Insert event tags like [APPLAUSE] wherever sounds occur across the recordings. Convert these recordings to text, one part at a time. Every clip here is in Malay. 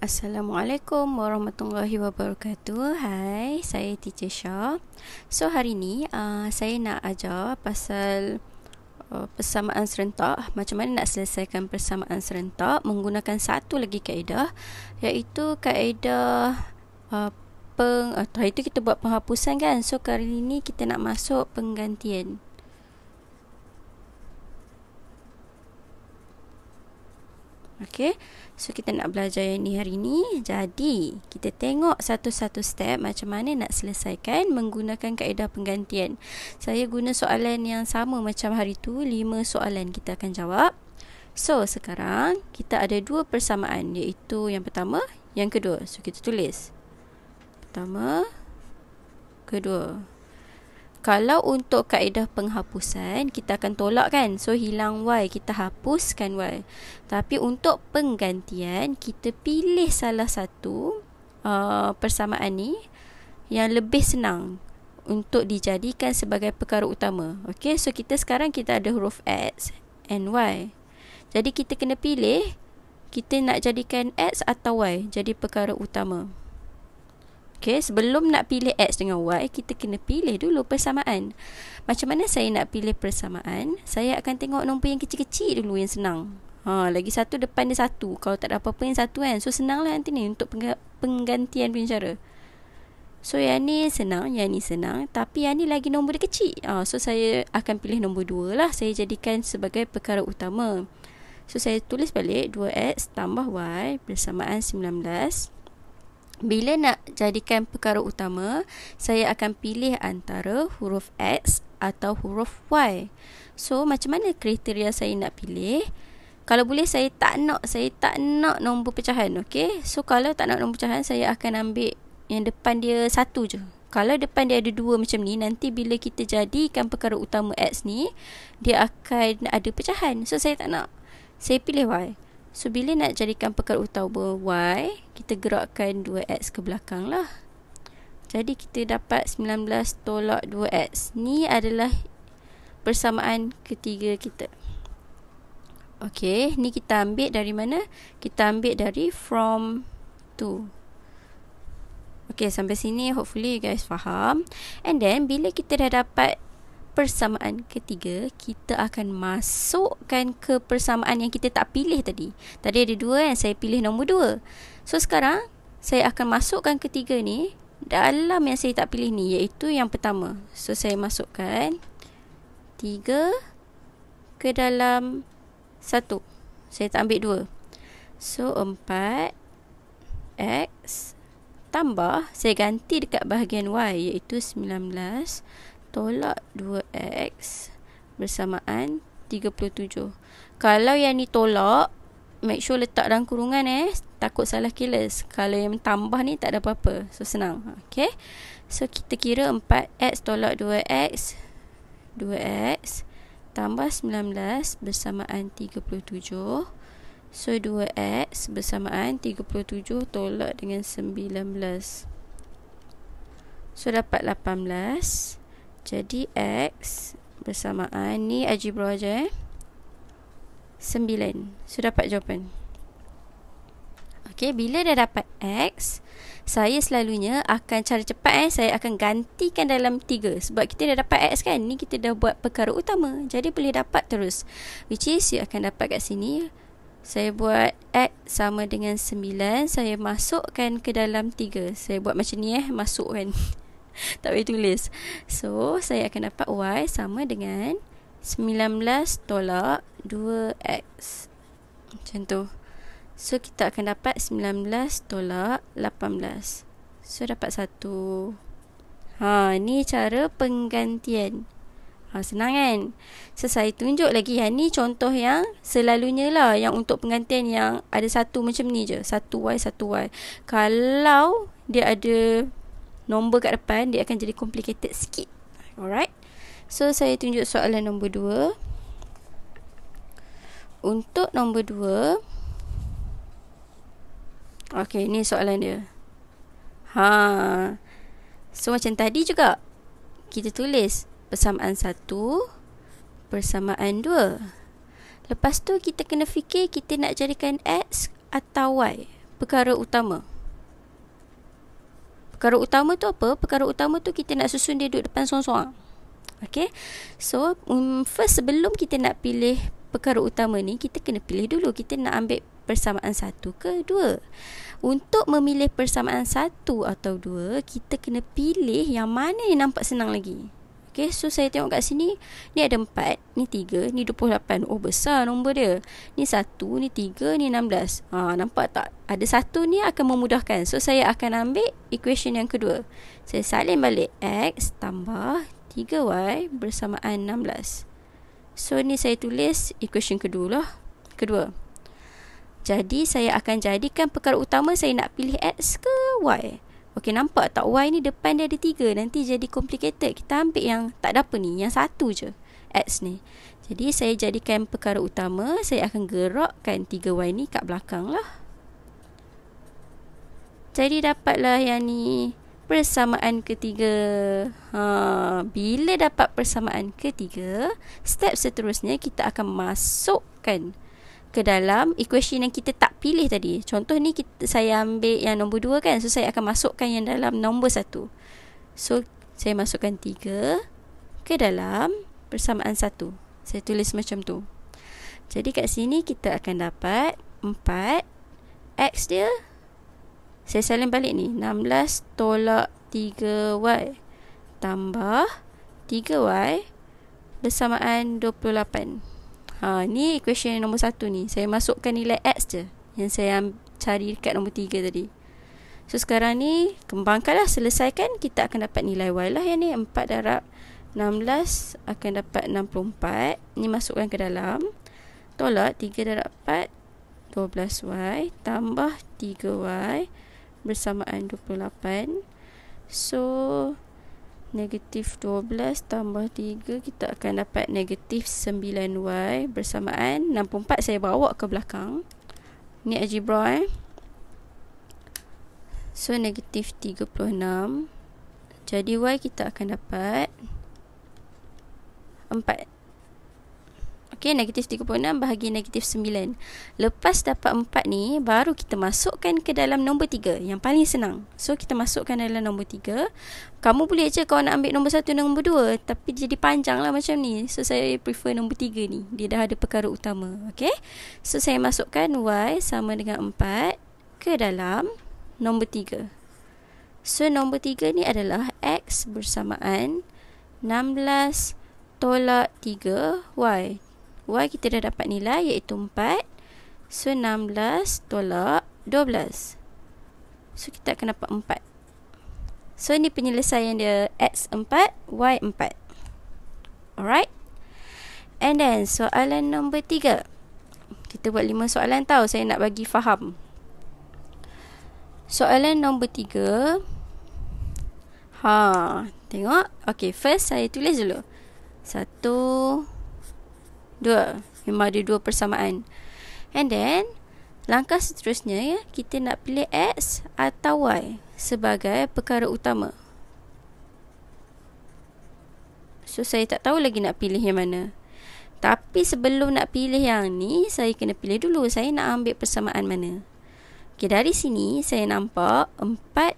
Assalamualaikum warahmatullahi wabarakatuh. Hai, saya Teacher Shah. So hari ni uh, saya nak ajar pasal uh, persamaan serentak. Macam mana nak selesaikan persamaan serentak menggunakan satu lagi kaedah iaitu kaedah uh, peng atau uh, itu kita buat penghapusan kan. So kali ni kita nak masuk penggantian. Okay. So, kita nak belajar yang ni hari ni. Jadi, kita tengok satu-satu step macam mana nak selesaikan menggunakan kaedah penggantian. Saya guna soalan yang sama macam hari tu. Lima soalan kita akan jawab. So, sekarang kita ada dua persamaan iaitu yang pertama, yang kedua. So, kita tulis. Pertama, kedua. Kedua kalau untuk kaedah penghapusan kita akan tolak kan so hilang y kita hapuskan y tapi untuk penggantian kita pilih salah satu uh, persamaan ni yang lebih senang untuk dijadikan sebagai perkara utama Okay, so kita sekarang kita ada huruf x and y jadi kita kena pilih kita nak jadikan x atau y jadi perkara utama Okay, sebelum nak pilih X dengan Y, kita kena pilih dulu persamaan. Macam mana saya nak pilih persamaan? Saya akan tengok nombor yang kecil-kecil dulu yang senang. Ha, lagi satu depan dia satu. Kalau tak ada apa-apa yang satu kan. So, senanglah nanti ni untuk penggantian punya cara. So, yang ni senang, yang ni senang. Tapi yang ni lagi nombor dia kecil. Ha, so, saya akan pilih nombor dua lah. Saya jadikan sebagai perkara utama. So, saya tulis balik 2X tambah Y bersamaan 19. 19. Bila nak jadikan perkara utama, saya akan pilih antara huruf X atau huruf Y. So, macam mana kriteria saya nak pilih? Kalau boleh saya tak nak, saya tak nak nombor pecahan, okay? So, kalau tak nak nombor pecahan, saya akan ambil yang depan dia satu je. Kalau depan dia ada dua macam ni, nanti bila kita jadikan perkara utama X ni, dia akan ada pecahan. So, saya tak nak. Saya pilih Y. So bila nak jadikan pekat utama Y Kita gerakkan 2X ke belakang lah Jadi kita dapat 19 tolak 2X Ni adalah persamaan ketiga kita Ok ni kita ambil dari mana? Kita ambil dari from to Ok sampai sini hopefully you guys faham And then bila kita dah dapat persamaan ketiga kita akan masukkan ke persamaan yang kita tak pilih tadi. Tadi ada dua kan, saya pilih nombor dua. So sekarang saya akan masukkan ketiga ni dalam yang saya tak pilih ni iaitu yang pertama. So saya masukkan tiga ke dalam satu. Saya tak ambil dua. So empat x tambah saya ganti dekat bahagian y iaitu belas tolak 2x bersamaan 37. Kalau yang ni tolak, make sure letak dalam kurungan eh. Takut salah kilas. Kalau yang tambah ni tak ada apa-apa. So senang. Okay. So kita kira 4x tolak 2x. 2x tambah 19 bersamaan 37. So 2x bersamaan 37 tolak dengan 19. So dapat 18. Jadi X bersamaan ni algebra aja eh. 9. Sudah so, dapat jawapan. Okey, bila dah dapat X, saya selalunya akan cara cepat eh, saya akan gantikan dalam 3. Sebab kita dah dapat X kan, ni kita dah buat perkara utama. Jadi boleh dapat terus. Which is, you akan dapat kat sini. Saya buat X sama dengan 9, saya masukkan ke dalam 3. Saya buat macam ni eh, masukkan. [LAUGHS] [LAUGHS] tak boleh tulis. So, saya akan dapat Y sama dengan 19 tolak 2X. Macam tu. So, kita akan dapat 19 tolak 18. So, dapat 1. Ha, ni cara penggantian. Ha, senang kan? So, saya tunjuk lagi. Ha, ni contoh yang selalunya lah. Yang untuk penggantian yang ada satu macam ni je. Satu Y, satu Y. Kalau dia ada nombor kat depan dia akan jadi complicated sikit. Alright. So saya tunjuk soalan nombor 2. Untuk nombor 2. Okay, ni soalan dia. Ha. So macam tadi juga kita tulis persamaan 1 persamaan 2. Lepas tu kita kena fikir kita nak jadikan x atau y perkara utama. Perkara utama tu apa? Perkara utama tu kita nak susun dia duduk depan seorang-seorang. Okay. So, um, first sebelum kita nak pilih perkara utama ni, kita kena pilih dulu. Kita nak ambil persamaan satu ke dua. Untuk memilih persamaan satu atau dua, kita kena pilih yang mana yang nampak senang lagi. Okay so saya tengok kat sini Ni ada empat Ni tiga Ni dua puluh lapan Oh besar nombor dia Ni satu Ni tiga Ni enam belas ha, Nampak tak Ada satu ni akan memudahkan So saya akan ambil Equation yang kedua Saya salin balik X tambah Tiga Y Bersamaan enam belas So ni saya tulis Equation kedua lah Kedua Jadi saya akan jadikan Perkara utama Saya nak pilih X ke Y Okey nampak tak Y ni depan dia ada tiga Nanti jadi complicated Kita ambil yang tak ada apa ni Yang satu je X ni Jadi saya jadikan perkara utama Saya akan gerakkan tiga Y ni kat belakang lah Jadi dapatlah yang ni Persamaan ketiga ha, Bila dapat persamaan ketiga Step seterusnya kita akan masukkan ke dalam equation yang kita tak pilih tadi. Contoh ni kita, saya ambil yang nombor dua kan. So saya akan masukkan yang dalam nombor satu. So saya masukkan tiga ke dalam persamaan satu. Saya tulis macam tu. Jadi kat sini kita akan dapat empat x dia saya salin balik ni 16 tolak 3y tambah 3y bersamaan 28. Ha ni equation nombor satu ni. Saya masukkan nilai x je. Yang saya cari dekat nombor 3 tadi So sekarang ni Kembangkanlah selesaikan Kita akan dapat nilai Y lah yang ni 4 darab 16 akan dapat 64 Ni masukkan ke dalam Tolak 3 darab 4 12Y Tambah 3Y Bersamaan 28 So Negatif 12 tambah 3 Kita akan dapat negatif 9Y Bersamaan 64 saya bawa ke belakang ni algebra eh so negatif 36 jadi y kita akan dapat 4 Okey, negatif 36 bahagi negatif 9. Lepas dapat 4 ni, baru kita masukkan ke dalam nombor 3. Yang paling senang. So, kita masukkan dalam nombor 3. Kamu boleh je kalau nak ambil nombor 1 dan nombor 2. Tapi, jadi panjang lah macam ni. So, saya prefer nombor 3 ni. Dia dah ada perkara utama. Okey. So, saya masukkan Y sama dengan 4 ke dalam nombor 3. So, nombor 3 ni adalah X bersamaan 16 tolak 3 Y Y kita dah dapat nilai iaitu 4 16 tolak 12 So kita akan dapat 4 So ini penyelesaian dia X 4 Y 4 Alright And then soalan nombor 3 Kita buat 5 soalan tau Saya nak bagi faham Soalan nombor 3 Ha, tengok Okay first saya tulis dulu 1 dua memang ada dua persamaan and then langkah seterusnya ya kita nak pilih x atau y sebagai perkara utama so saya tak tahu lagi nak pilih yang mana tapi sebelum nak pilih yang ni saya kena pilih dulu saya nak ambil persamaan mana okey dari sini saya nampak 4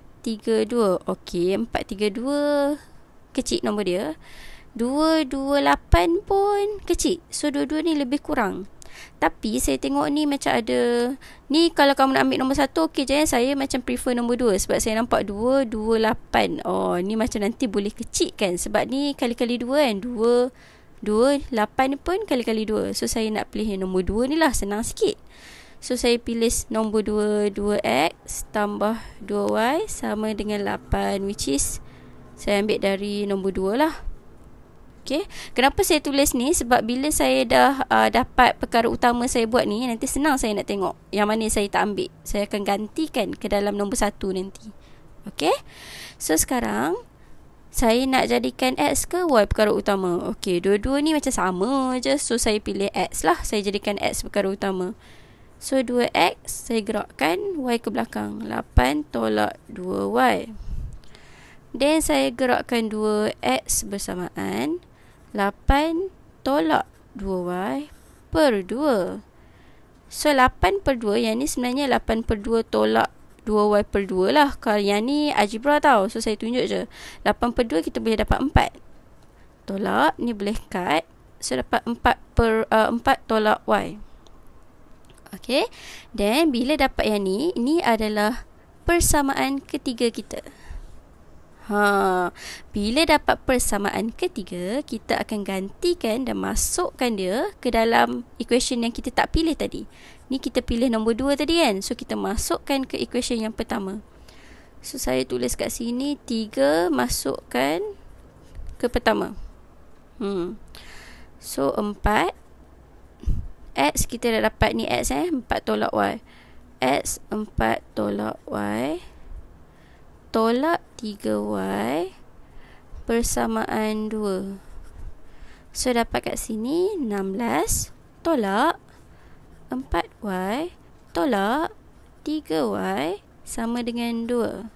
3 2 okey 4 3 2 kecil nombor dia 228 pun kecil. So, dua-dua ni lebih kurang. Tapi, saya tengok ni macam ada... Ni kalau kamu nak ambil nombor satu, okey je. Saya macam prefer nombor dua. Sebab saya nampak 228. Oh, ni macam nanti boleh kecil kan. Sebab ni kali-kali dua kan. Dua... dua lapan pun kali-kali dua. So, saya nak pilih yang nombor dua ni lah. Senang sikit. So, saya pilih nombor dua dua x tambah dua y sama dengan lapan, Which is, saya ambil dari nombor dua lah. Okay. Kenapa saya tulis ni? Sebab bila saya dah uh, dapat perkara utama saya buat ni, nanti senang saya nak tengok yang mana saya tak ambil. Saya akan gantikan ke dalam nombor satu nanti. Okay. So, sekarang saya nak jadikan X ke Y perkara utama? Okay. Dua-dua ni macam sama je. So, saya pilih X lah. Saya jadikan X perkara utama. So, 2X saya gerakkan Y ke belakang. 8 tolak 2Y. Then saya gerakkan 2x bersamaan 8 tolak 2y per 2. So, 8 per 2, yang ni sebenarnya 8 per 2 tolak 2y per 2 lah. Kalau yang ni algebra tau. So, saya tunjuk je. 8 per 2 kita boleh dapat 4. Tolak, ni boleh cut. So, dapat 4 per uh, 4 tolak y. Okay. Then, bila dapat yang ni, ni adalah persamaan ketiga kita. Ha, bila dapat persamaan ketiga, kita akan gantikan dan masukkan dia ke dalam equation yang kita tak pilih tadi. Ni kita pilih nombor dua tadi kan? So kita masukkan ke equation yang pertama. So saya tulis kat sini tiga masukkan ke pertama. Hmm. So empat x kita dah dapat ni x eh empat tolak y. x empat tolak y tolak 3y persamaan 2. So dapat kat sini 16 tolak 4y tolak 3y sama dengan 2.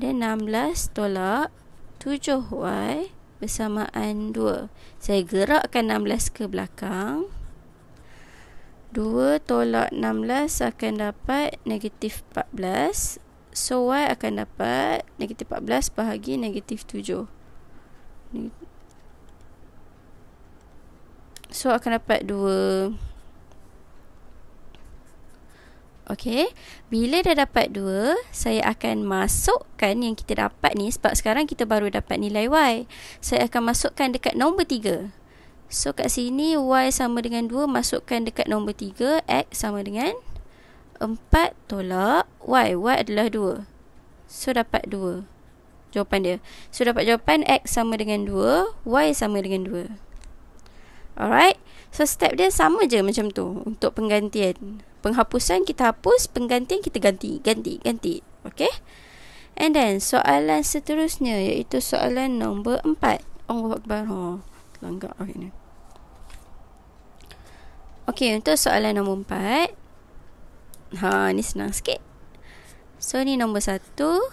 Dan 16 tolak 7y persamaan 2. Saya gerakkan 16 ke belakang. 2 tolak 16 akan dapat negatif So Y akan dapat negatif 14 bahagi negatif 7. So akan dapat 2. Okay. Bila dah dapat 2, saya akan masukkan yang kita dapat ni sebab sekarang kita baru dapat nilai Y. Saya akan masukkan dekat nombor 3. So kat sini y sama dengan 2 masukkan dekat nombor 3 x sama dengan 2. 4 tolak y. Y adalah 2. So, dapat 2. Jawapan dia. So, dapat jawapan x sama dengan 2. Y sama dengan 2. Alright. So, step dia sama je macam tu. Untuk penggantian. Penghapusan kita hapus. Penggantian kita ganti. Ganti. Ganti. Okay. And then, soalan seterusnya. Iaitu soalan nombor 4. Allah Akbar. Oh, langgar hari ni. Okay, untuk soalan nombor 4. Ha, ni senang sikit. So, ni nombor satu.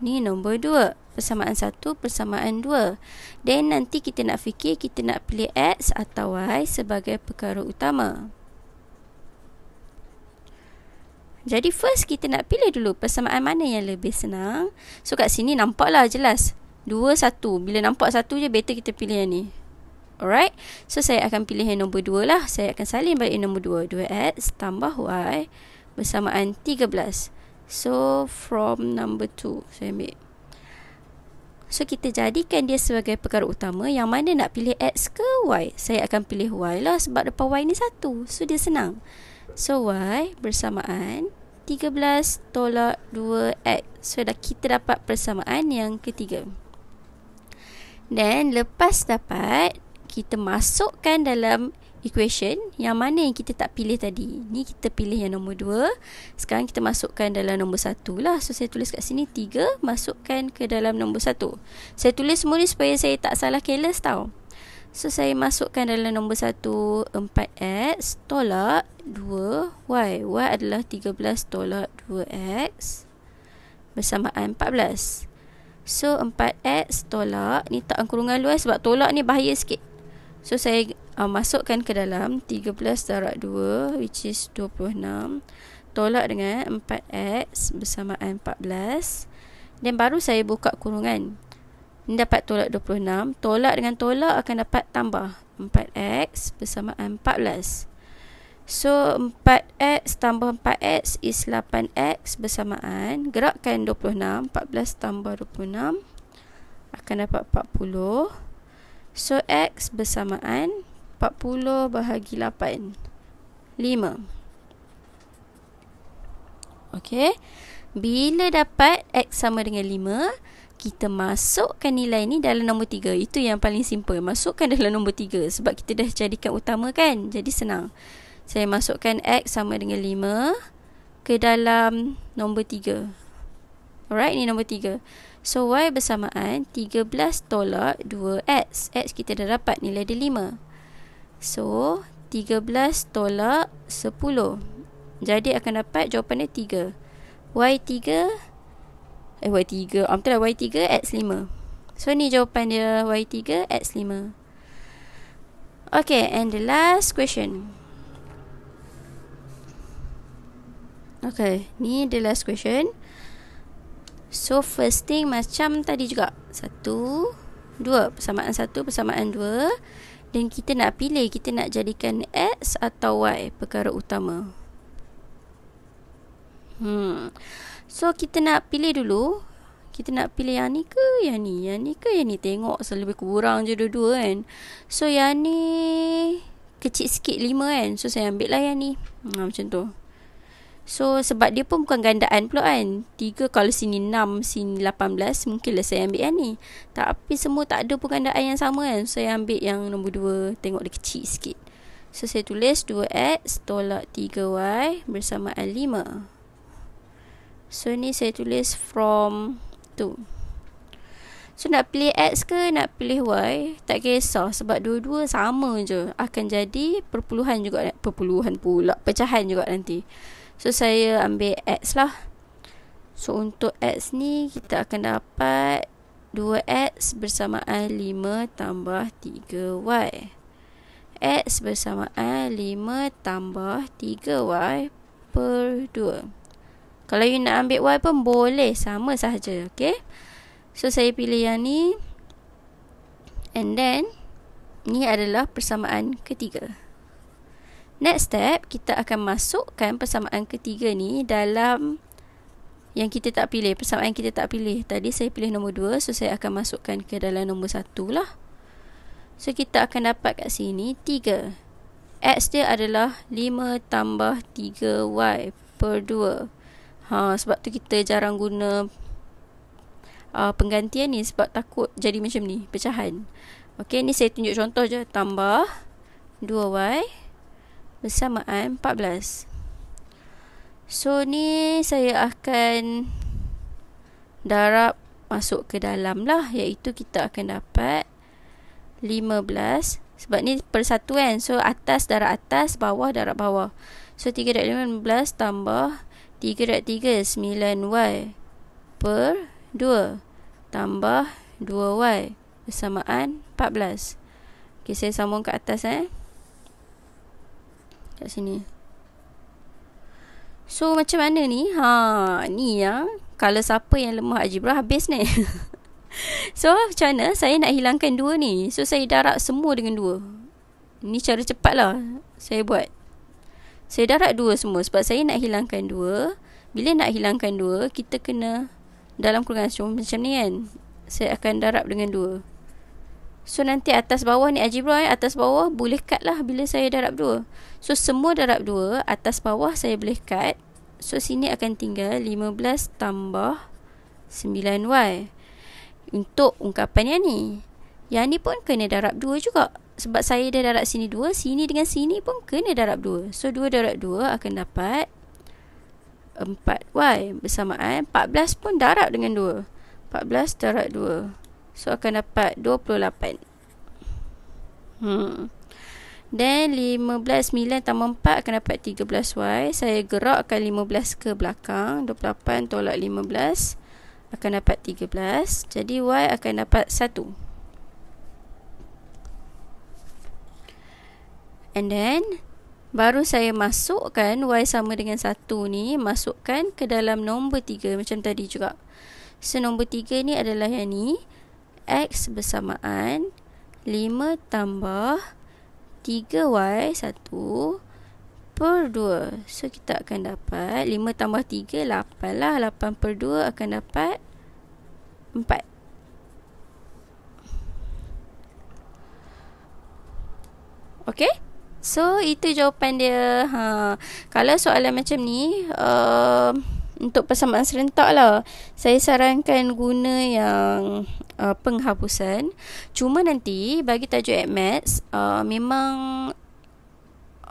Ni nombor dua. Persamaan satu, persamaan dua. Then, nanti kita nak fikir kita nak pilih X atau Y sebagai perkara utama. Jadi, first kita nak pilih dulu persamaan mana yang lebih senang. So, kat sini nampaklah jelas. Dua, satu. Bila nampak satu je, better kita pilih yang ni. Alright. So, saya akan pilih yang nombor dua lah. Saya akan salin balik nombor dua. Dua X tambah Y bersamaan 13. So from number 2 saya ambil. So kita jadikan dia sebagai perkara utama yang mana nak pilih X ke Y. Saya akan pilih Y lah sebab depan Y ni satu. So dia senang. So Y bersamaan 13 tolak 2X. So dah kita dapat persamaan yang ketiga. Dan lepas dapat kita masukkan dalam equation yang mana yang kita tak pilih tadi ni kita pilih yang nombor 2 sekarang kita masukkan dalam nombor 1 lah so saya tulis kat sini 3 masukkan ke dalam nombor 1 saya tulis semula supaya saya tak salah careless tau so saya masukkan dalam nombor 1 4x tolak 2y y adalah 13 tolak 2x bersamaan 14 So 4x tolak ni tak kurungan luas sebab tolak ni bahaya sikit. So saya uh, masukkan ke dalam 13 darab 2 which is 26 tolak dengan 4x bersamaan 14 dan baru saya buka kurungan ni dapat tolak 26 tolak dengan tolak akan dapat tambah 4x bersamaan 14 So 4x tambah 4x is 8x bersamaan gerakkan 26 14 tambah 26 akan dapat 40 so x bersamaan 40 40 bahagi 8 5 Okey Bila dapat X sama dengan 5 Kita masukkan nilai ni dalam nombor 3 Itu yang paling simple Masukkan dalam nombor 3 Sebab kita dah jadikan utama kan Jadi senang Saya masukkan X sama dengan 5 Ke dalam nombor 3 Alright ni nombor 3 So, Y bersamaan 13 tolak 2X. X kita dah dapat nilai dia So, 13 tolak 10. Jadi, akan dapat jawapannya 3. Y3, eh Y3, um, Y3 X5. So, ni jawapan dia Y3 X5. Okay, and the last question. Okay, ni the last question. So, first thing macam tadi juga. Satu, dua. Persamaan satu, persamaan dua. Persamaan dua dan kita nak pilih kita nak jadikan X atau Y perkara utama. Hmm. So kita nak pilih dulu. Kita nak pilih yang ni ke yang ni? Yang ni ke yang ni? Tengok selebih kurang je dua-dua kan. So yang ni kecil sikit lima kan. So saya ambil lah yang ni. Hmm, macam tu. So sebab dia pun bukan gandaan pula kan. Tiga kalau sini enam, sini lapan belas. Mungkinlah saya ambil yang ni. Tapi semua tak ada pun gandaan yang sama kan. So saya ambil yang nombor dua. Tengok dia kecil sikit. So saya tulis 2X tolak 3Y bersamaan 5. So ni saya tulis from tu. So nak pilih X ke nak pilih Y tak kisah sebab dua-dua sama je. Akan jadi perpuluhan juga perpuluhan pula pecahan juga nanti. So saya ambil X lah So untuk X ni kita akan dapat 2X bersamaan 5 tambah 3Y X bersamaan 5 tambah 3Y per 2 Kalau you nak ambil Y pun boleh sama sahaja okay? So saya pilih yang ni And then ni adalah persamaan ketiga Next step, kita akan masukkan persamaan ketiga ni dalam yang kita tak pilih. Persamaan yang kita tak pilih. Tadi saya pilih nombor dua, so saya akan masukkan ke dalam nombor satu lah. So, kita akan dapat kat sini tiga X dia adalah lima tambah tiga y per dua. Ha, sebab tu kita jarang guna uh, penggantian ni sebab takut jadi macam ni, pecahan. Okay, ni saya tunjuk contoh je. Tambah dua y bersamaan 14. So ni saya akan darab masuk ke dalam lah iaitu kita akan dapat 15 sebab ni persatuan so atas darab atas bawah darab bawah. So 3x15 tambah 3 3.39y per 2 tambah 2y bersamaan 14. Okey saya sambung ke atas eh. Kat sini. So macam mana ni? Ha, ni ya. kalau siapa yang lemah algebra habis ni. [LAUGHS] so macam mana saya nak hilangkan dua ni? So saya darab semua dengan dua. Ni cara cepat lah saya buat. Saya darab dua semua sebab saya nak hilangkan dua. Bila nak hilangkan dua, kita kena dalam kurungan macam ni kan. Saya akan darab dengan dua. So nanti atas bawah ni Ajibro eh. Atas bawah boleh cut lah bila saya darab dua. So semua darab dua. Atas bawah saya boleh cut. So sini akan tinggal 15 tambah 9Y. Untuk ungkapan yang ni. Yang ni pun kena darab dua juga. Sebab saya dah darab sini dua. Sini dengan sini pun kena darab dua. So dua darab dua akan dapat 4Y bersamaan. 14 pun darab dengan dua. 14 darab 2. So akan dapat 28 Hmm Then 15 9 tambah 4 akan dapat 13 Y Saya gerakkan 15 ke belakang 28 tolak 15 Akan dapat 13 Jadi Y akan dapat 1 And then Baru saya masukkan Y sama dengan 1 ni Masukkan ke dalam nombor 3 Macam tadi juga So nombor 3 ni adalah yang ni X bersamaan 5 tambah 3Y 1 per 2. So, kita akan dapat 5 tambah 3, 8 lah. 8 per 2 akan dapat 4. Okay? So, itu jawapan dia. Ha. Kalau soalan macam ni, um, untuk persamaan serentak lah, saya sarankan guna yang uh, penghapusan cuma nanti bagi tajuk at maths uh, memang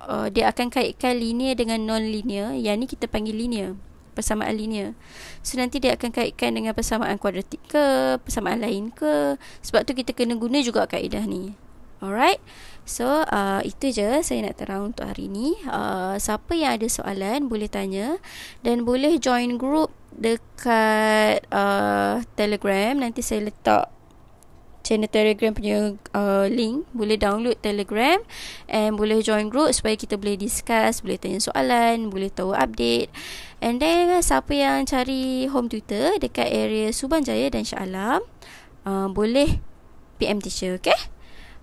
uh, dia akan kaitkan linear dengan non linear yang ni kita panggil linear persamaan linear so nanti dia akan kaitkan dengan persamaan kuadratik ke persamaan lain ke sebab tu kita kena guna juga kaedah ni Alright. So, uh, itu je saya nak terang untuk hari ni. Uh, siapa yang ada soalan boleh tanya dan boleh join group dekat uh, Telegram nanti saya letak channel Telegram punya uh, link boleh download Telegram and boleh join group supaya kita boleh discuss, boleh tanya soalan, boleh tahu update. And then siapa yang cari home tutor dekat area Subang Jaya dan Shah Alam uh, boleh PM teacher, okay?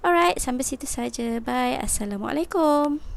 Alright, sampai situ saja. Bye. Assalamualaikum.